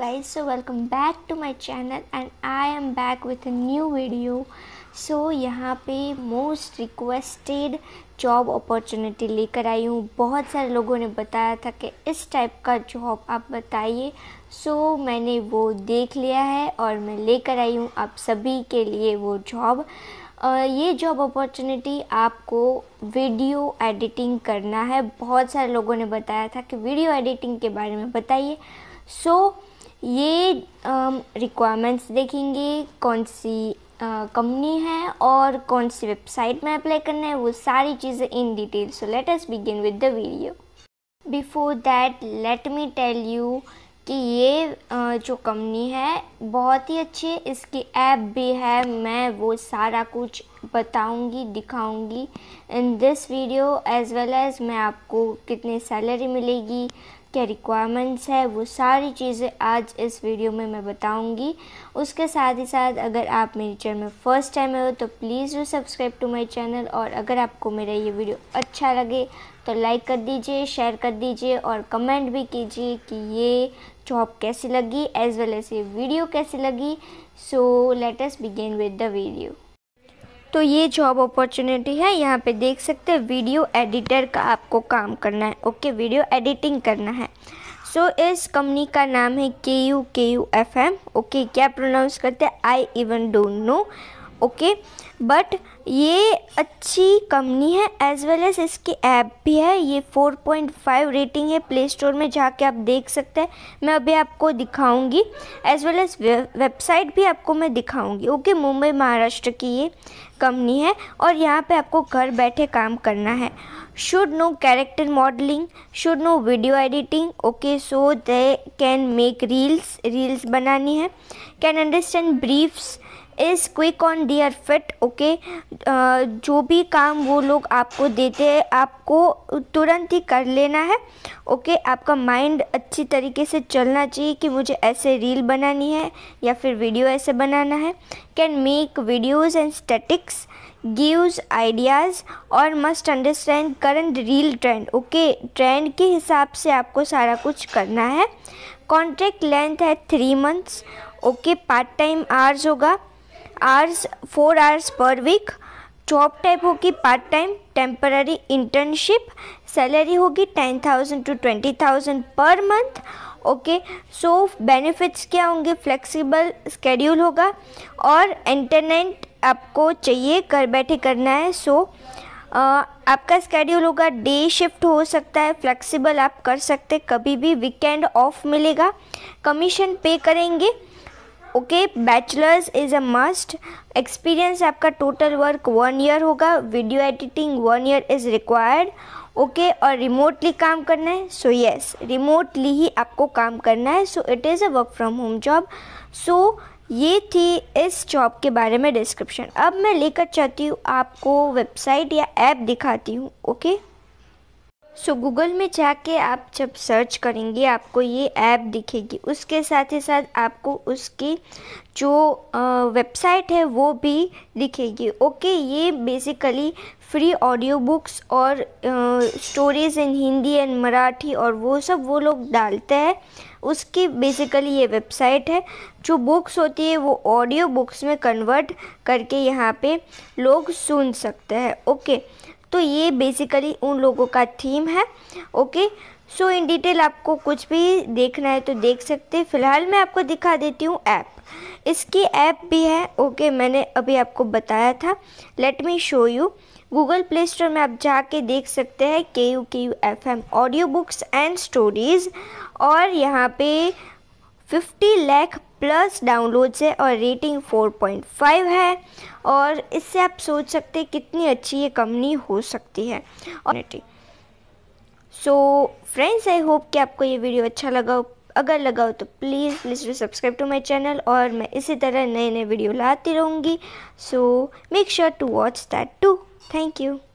guys so welcome back to my channel and I am back with a new video so so, यहाँ पे most requested job opportunity लेकर आई हूँ बहुत सारे लोगों ने बताया था कि इस टाइप का जॉब आप बताइए सो so, मैंने वो देख लिया है और मैं लेकर आई हूँ आप सभी के लिए वो जॉब ये जॉब अपॉर्चुनिटी आपको वीडियो एडिटिंग करना है बहुत सारे लोगों ने बताया था कि वीडियो एडिटिंग के बारे में बताइए सो so, ये रिक्वायरमेंट्स देखेंगे कौन सी कंपनी है और कौन सी वेबसाइट में अप्लाई करना है वो सारी चीज़ें in detail so let us begin with the video before that let me tell you कि ये जो कंपनी है बहुत ही अच्छी है इसकी ऐप भी है मैं वो सारा कुछ बताऊंगी दिखाऊंगी in this video as well as मैं आपको कितनी सैलरी मिलेगी क्या रिक्वायरमेंट्स है वो सारी चीज़ें आज इस वीडियो में मैं बताऊंगी उसके साथ ही साथ अगर आप मेरे चैनल में फ़र्स्ट टाइम हो तो please you subscribe to my channel और अगर आपको मेरा ये वीडियो अच्छा लगे तो लाइक कर दीजिए शेयर कर दीजिए और कमेंट भी कीजिए कि ये जॉब कैसी लगी एज वेल एज ये वीडियो कैसी लगी so let's begin with the video तो ये जॉब अपॉर्चुनिटी है यहाँ पे देख सकते हैं वीडियो एडिटर का आपको काम करना है ओके वीडियो एडिटिंग करना है सो so, इस कंपनी का नाम है K U K U F M okay क्या प्रोनाउंस करते हैं I even don't know okay but ये अच्छी कंपनी है एज़ वेल एज़ इसकी ऐप भी है ये 4.5 रेटिंग है प्ले स्टोर में जाके आप देख सकते हैं मैं अभी आपको दिखाऊंगी एज़ वेल एज़ वेबसाइट भी आपको मैं दिखाऊंगी ओके मुंबई महाराष्ट्र की ये कंपनी है और यहाँ पे आपको घर बैठे काम करना है should know character modelling should know video editing okay so they can make reels reels बनानी है can understand briefs is quick on their feet okay okay जो भी काम वो लोग आपको देते हैं आपको तुरंत ही कर लेना है ओके आपका माइंड अच्छी तरीके से चलना चाहिए कि मुझे ऐसे रील बनानी है या फिर वीडियो ऐसे बनाना है can make videos and statics gives ideas और must understand current reel trend okay trend के हिसाब से आपको सारा कुछ करना है कॉन्ट्रैक्ट लेंथ है three months okay part time hours होगा hours four hours per week job type होगी part time temporary internship salary होगी ten thousand to twenty thousand per month okay so benefits क्या होंगे फ्लेक्सिबल स्केड्यूल होगा और internet आपको चाहिए घर बैठे करना है सो so, आपका स्केड्यूल होगा डे शिफ्ट हो सकता है फ्लेक्सिबल आप कर सकते कभी भी वीकेंड ऑफ मिलेगा कमीशन पे करेंगे okay bachelor's is a must experience आपका टोटल वर्क वन ईयर होगा video editing one year is required okay और रिमोटली काम करना है सो यस रिमोटली ही आपको काम करना है so it is a work from home job so ये थी इस जॉब के बारे में डिस्क्रिप्शन अब मैं लेकर चाहती हूँ आपको वेबसाइट या ऐप दिखाती हूँ okay okay? So so, Google में जाके आप जब सर्च करेंगे आपको ये ऐप दिखेगी उसके साथ ही साथ आपको उसकी जो वेबसाइट है वो भी दिखेगी ओके ये बेसिकली फ्री ऑडियो बुक्स और stories in Hindi and Marathi और वो सब वो लोग डालते हैं उसकी बेसिकली ये वेबसाइट है जो बुक्स होती है वो ऑडियो बुक्स में कन्वर्ट करके यहाँ पे लोग सुन सकते हैं ओके okay. तो ये बेसिकली उन लोगों का थीम है ओके सो इन डिटेल आपको कुछ भी देखना है तो देख सकते हैं फिलहाल मैं आपको दिखा देती हूँ ऐप इसकी ऐप भी है ओके okay, मैंने अभी आपको बताया था let me show you Google Play Store में आप जाके देख सकते हैं K U K U F M audio books and stories और यहाँ पे 50 लाख प्लस डाउनलोड्स है और रेटिंग 4.5 है और इससे आप सोच सकते हैं कितनी अच्छी ये कंपनी हो सकती है और सो फ्रेंड्स आई होप कि आपको ये वीडियो अच्छा लगा हो अगर लगा हो तो please please to subscribe to my channel और मैं इसी तरह नए नए वीडियो लाती रहूँगी so make sure to watch that too thank you